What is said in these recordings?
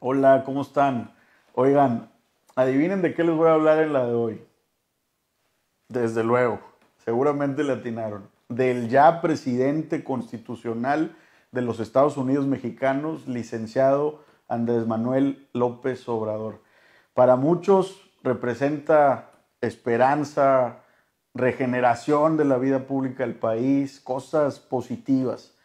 Hola, ¿cómo están? Oigan, adivinen de qué les voy a hablar en la de hoy. Desde luego, seguramente le atinaron. Del ya presidente constitucional de los Estados Unidos mexicanos, licenciado Andrés Manuel López Obrador. Para muchos representa esperanza, regeneración de la vida pública del país, cosas positivas.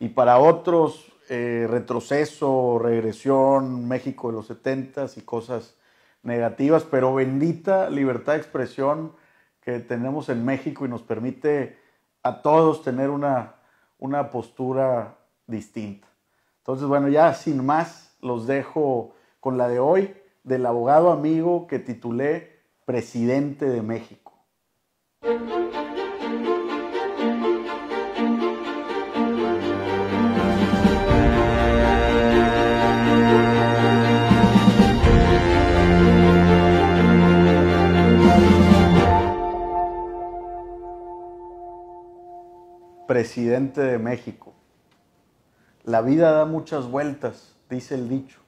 Y para otros eh, retroceso, regresión, México de los 70 y cosas negativas, pero bendita libertad de expresión que tenemos en México y nos permite a todos tener una, una postura distinta. Entonces, bueno, ya sin más, los dejo con la de hoy, del abogado amigo que titulé Presidente de México. presidente de México. La vida da muchas vueltas, dice el dicho.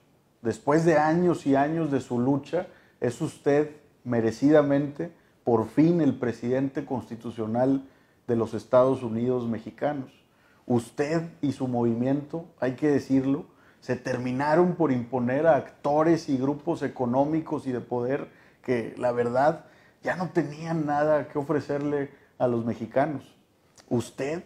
Después de años y años de su lucha, es usted merecidamente por fin el presidente constitucional de los Estados Unidos mexicanos. Usted y su movimiento, hay que decirlo, se terminaron por imponer a actores y grupos económicos y de poder que la verdad ya no tenían nada que ofrecerle a los mexicanos. Usted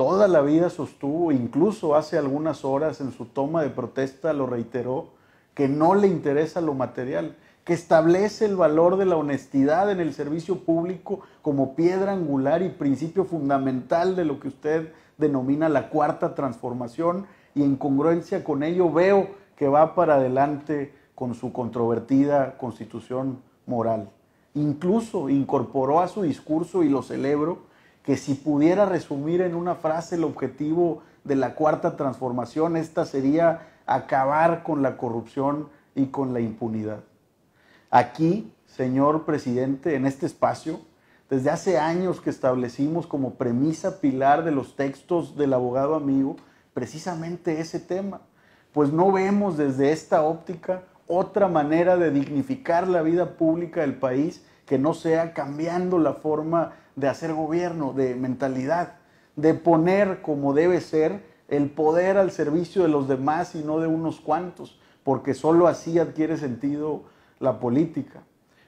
toda la vida sostuvo, incluso hace algunas horas en su toma de protesta lo reiteró, que no le interesa lo material, que establece el valor de la honestidad en el servicio público como piedra angular y principio fundamental de lo que usted denomina la cuarta transformación y en congruencia con ello veo que va para adelante con su controvertida constitución moral. Incluso incorporó a su discurso, y lo celebro, que si pudiera resumir en una frase el objetivo de la cuarta transformación, esta sería acabar con la corrupción y con la impunidad. Aquí, señor presidente, en este espacio, desde hace años que establecimos como premisa pilar de los textos del abogado amigo precisamente ese tema, pues no vemos desde esta óptica otra manera de dignificar la vida pública del país que no sea cambiando la forma de hacer gobierno, de mentalidad, de poner como debe ser el poder al servicio de los demás y no de unos cuantos, porque sólo así adquiere sentido la política.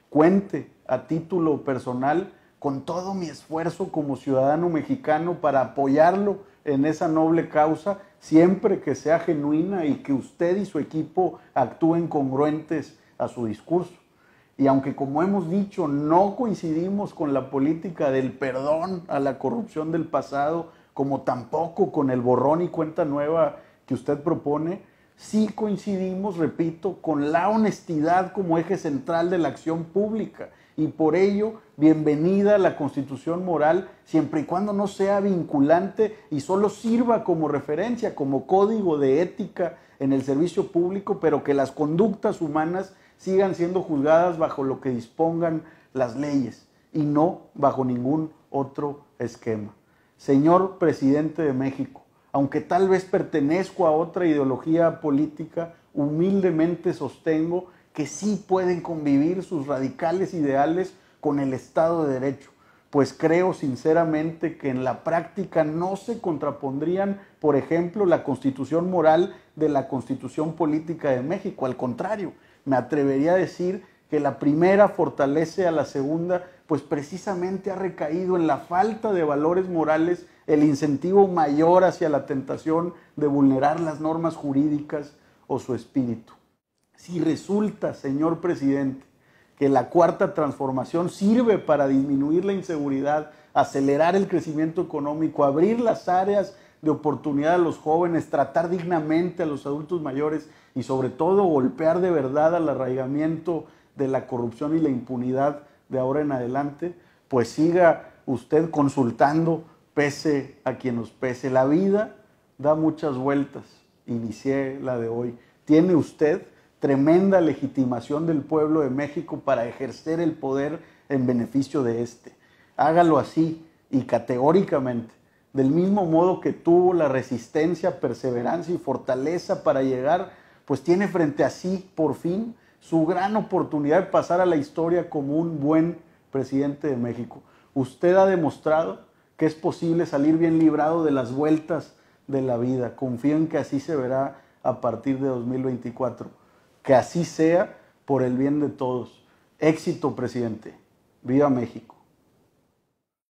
Cuente a título personal con todo mi esfuerzo como ciudadano mexicano para apoyarlo en esa noble causa, siempre que sea genuina y que usted y su equipo actúen congruentes a su discurso. Y aunque como hemos dicho, no coincidimos con la política del perdón a la corrupción del pasado, como tampoco con el borrón y cuenta nueva que usted propone, sí coincidimos, repito, con la honestidad como eje central de la acción pública. Y por ello, bienvenida a la constitución moral, siempre y cuando no sea vinculante y solo sirva como referencia, como código de ética en el servicio público, pero que las conductas humanas sigan siendo juzgadas bajo lo que dispongan las leyes y no bajo ningún otro esquema. Señor presidente de México, aunque tal vez pertenezco a otra ideología política, humildemente sostengo que sí pueden convivir sus radicales ideales con el Estado de Derecho, pues creo sinceramente que en la práctica no se contrapondrían, por ejemplo, la constitución moral de la constitución política de México, al contrario, me atrevería a decir que la primera fortalece a la segunda, pues precisamente ha recaído en la falta de valores morales el incentivo mayor hacia la tentación de vulnerar las normas jurídicas o su espíritu. Si resulta, señor presidente, que la cuarta transformación sirve para disminuir la inseguridad, acelerar el crecimiento económico, abrir las áreas de oportunidad a los jóvenes, tratar dignamente a los adultos mayores y sobre todo golpear de verdad al arraigamiento de la corrupción y la impunidad de ahora en adelante, pues siga usted consultando pese a quien nos pese. La vida da muchas vueltas, inicié la de hoy. Tiene usted tremenda legitimación del pueblo de México para ejercer el poder en beneficio de este. Hágalo así y categóricamente, del mismo modo que tuvo la resistencia, perseverancia y fortaleza para llegar pues tiene frente a sí por fin su gran oportunidad de pasar a la historia como un buen presidente de México. Usted ha demostrado que es posible salir bien librado de las vueltas de la vida. Confío en que así se verá a partir de 2024. Que así sea por el bien de todos. Éxito, presidente. Viva México.